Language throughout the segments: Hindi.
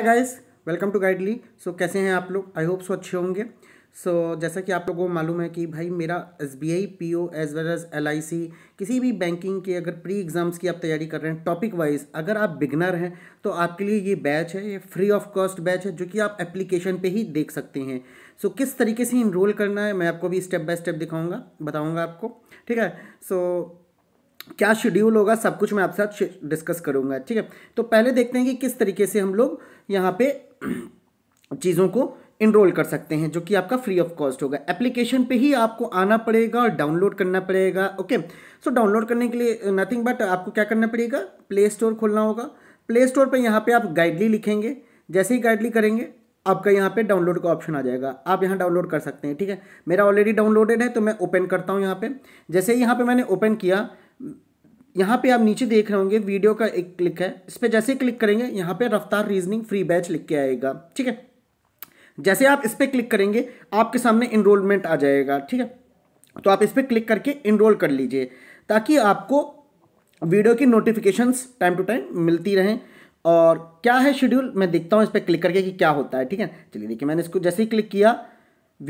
hi guys welcome to Guidely so कैसे हैं आप लोग आई होप सो अच्छे होंगे सो so, जैसा कि आप लोगों को मालूम है कि भाई मेरा S B I P O as well as L I C किसी भी बैंकिंग के अगर प्री एग्ज़ाम्स की आप तैयारी कर रहे हैं टॉपिक वाइज अगर आप बिगनर हैं तो आपके लिए ये बैच है ये फ्री ऑफ कॉस्ट बैच है जो कि आप एप्लीकेशन पे ही देख सकते हैं सो so, किस तरीके से इनरोल करना है मैं आपको भी स्टेप बाय स्टेप दिखाऊँगा बताऊँगा आपको ठीक है सो so, क्या शेड्यूल होगा सब कुछ मैं आपके साथ डिस्कस करूंगा ठीक है तो पहले देखते हैं कि किस तरीके से हम लोग यहाँ पे चीज़ों को इनरोल कर सकते हैं जो कि आपका फ्री ऑफ कॉस्ट होगा एप्लीकेशन पे ही आपको आना पड़ेगा और डाउनलोड करना पड़ेगा ओके सो डाउनलोड करने के लिए नथिंग uh, बट आपको क्या करना पड़ेगा प्ले स्टोर खोलना होगा प्ले स्टोर पर यहाँ पर आप गाइडली लिखेंगे जैसे ही गाइडली करेंगे आपका यहाँ पर डाउनलोड का ऑप्शन आ जाएगा आप यहाँ डाउनलोड कर सकते हैं ठीक है मेरा ऑलरेडी डाउनलोडेड है तो मैं ओपन करता हूँ यहाँ पर जैसे ही यहाँ पर मैंने ओपन किया यहाँ पे आप नीचे देख रहे होंगे वीडियो का एक क्लिक है इस पर जैसे क्लिक करेंगे यहाँ पे रफ्तार रीजनिंग फ्री बैच लिख के आएगा ठीक है जैसे आप इस पर क्लिक करेंगे आपके सामने इनरोलमेंट आ जाएगा ठीक है तो आप इस पर क्लिक करके इनरोल कर लीजिए ताकि आपको वीडियो की नोटिफिकेशंस टाइम टू टाइम मिलती रहें और क्या है शेड्यूल मैं देखता हूँ इस पर क्लिक करके कि क्या होता है ठीक है चलिए देखिए मैंने इसको जैसे ही क्लिक किया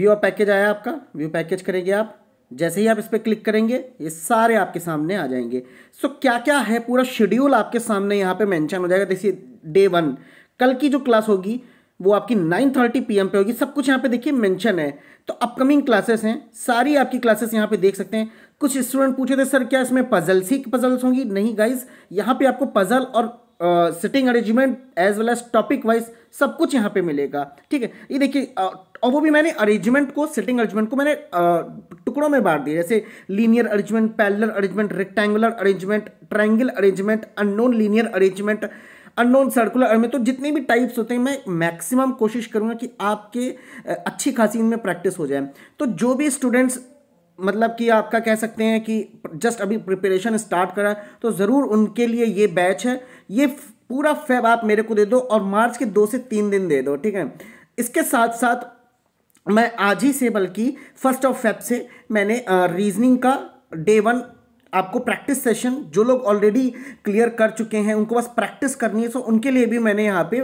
व्यू पैकेज आया आपका व्यू पैकेज करेंगे आप जैसे ही आप इस पर क्लिक करेंगे ये सारे आपके सामने आ जाएंगे सो so, क्या क्या है पूरा शेड्यूल आपके सामने यहाँ पे मेंशन हो जाएगा देखिए डे वन कल की जो क्लास होगी वो आपकी 9:30 थर्टी पी पे होगी सब कुछ यहाँ पे देखिए मेंशन है तो अपकमिंग क्लासेस हैं सारी आपकी क्लासेस यहाँ पे देख सकते हैं कुछ स्टूडेंट पूछे थे सर क्या इसमें पजल्स ही पजल्स होंगी नहीं गाइज यहाँ पे आपको पजल और seating arrangement as well as topic wise सब कुछ यहाँ पे मिलेगा ठीक है ये देखिए और वो भी मैंने अरेंजमेंट को सिटिंग अरेंजमेंट को मैंने टुकड़ों में बांट दिया जैसे linear arrangement parallel arrangement rectangular arrangement triangle arrangement unknown linear arrangement unknown circular arrangement तो जितने भी टाइप्स होते हैं मैं मैक्सिमम कोशिश करूँगा कि आपके अच्छी खासी इनमें प्रैक्टिस हो जाए तो जो भी स्टूडेंट्स मतलब कि आपका कह सकते हैं कि जस्ट अभी प्रिपरेशन स्टार्ट करा तो ज़रूर उनके लिए ये बैच है ये पूरा फेब आप मेरे को दे दो और मार्च के दो से तीन दिन दे दो ठीक है इसके साथ साथ मैं आज ही से बल्कि फर्स्ट ऑफ फैब से मैंने रीजनिंग का डे वन आपको प्रैक्टिस सेशन जो लोग ऑलरेडी क्लियर कर चुके हैं उनको बस प्रैक्टिस करनी है सो उनके लिए भी मैंने यहाँ पे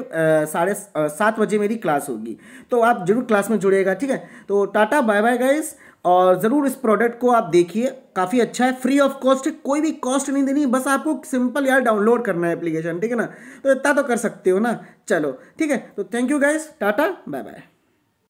साढ़े सात बजे मेरी क्लास होगी तो आप जरूर क्लास में जुड़ेगा ठीक है तो टाटा बाय बाय गाइस और ज़रूर इस प्रोडक्ट को आप देखिए काफ़ी अच्छा है फ्री ऑफ कॉस्ट कोई भी कॉस्ट नहीं देनी बस आपको सिंपल यार डाउनलोड करना है एप्लीकेशन ठीक है ना तो इतना तो कर सकते हो ना चलो ठीक है तो thank you guys tata bye bye